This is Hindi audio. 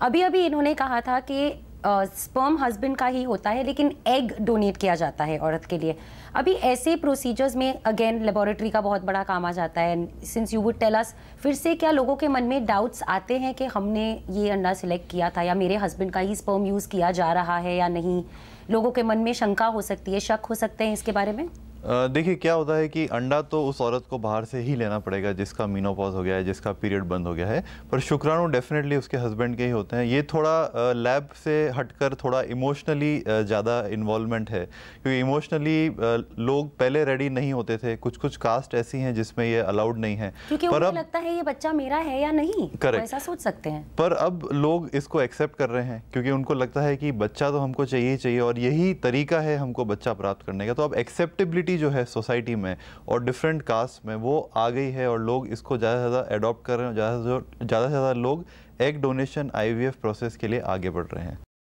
अभी अभी इन्होंने कहा था कि स्पर्म हस्बैंड का ही होता है लेकिन एग डोनेट किया जाता है औरत के लिए अभी ऐसे प्रोसीजर्स में अगेन लेबोरेटरी का बहुत बड़ा काम आ जाता है since you would tell us फिर से क्या लोगों के मन में डाउट्स आते हैं कि हमने ये अंडा सिलेक्ट किया था या मेरे हस्बैंड का ही स्पर्म यूज़ किया जा रहा है या नहीं लोगों के मन में शंका हो सकती है शक हो सकते हैं इसके बारे में देखिए क्या होता है कि अंडा तो उस औरत को बाहर से ही लेना पड़ेगा जिसका मीनोपॉज हो गया है जिसका पीरियड बंद हो गया है पर शुक्राणु डेफिनेटली उसके हस्बैंड के ही होते हैं ये थोड़ा लैब से हटकर थोड़ा इमोशनली ज़्यादा इन्वॉल्वमेंट है क्योंकि इमोशनली लोग पहले रेडी नहीं होते थे कुछ कुछ कास्ट ऐसी हैं जिसमें ये अलाउड नहीं है क्योंकि पर अब लगता है ये बच्चा मेरा है या नहीं करेक्ट ऐसा सोच सकते हैं पर अब लोग इसको एक्सेप्ट कर रहे हैं क्योंकि उनको लगता है कि बच्चा तो हमको चाहिए चाहिए और यही तरीका है हमको बच्चा प्राप्त करने का तो अब एक्सेप्टेबिलिटी डाइवर्सिटी जो है सोसाइटी में और डिफरेंट कास्ट में वो आ गई है और लोग इसको ज़्यादा से ज़्यादा एडॉप्ट कर रहे हैं ज़्यादा से ज़्यादा लोग एग डोनेशन आई प्रोसेस के लिए आगे बढ़ रहे हैं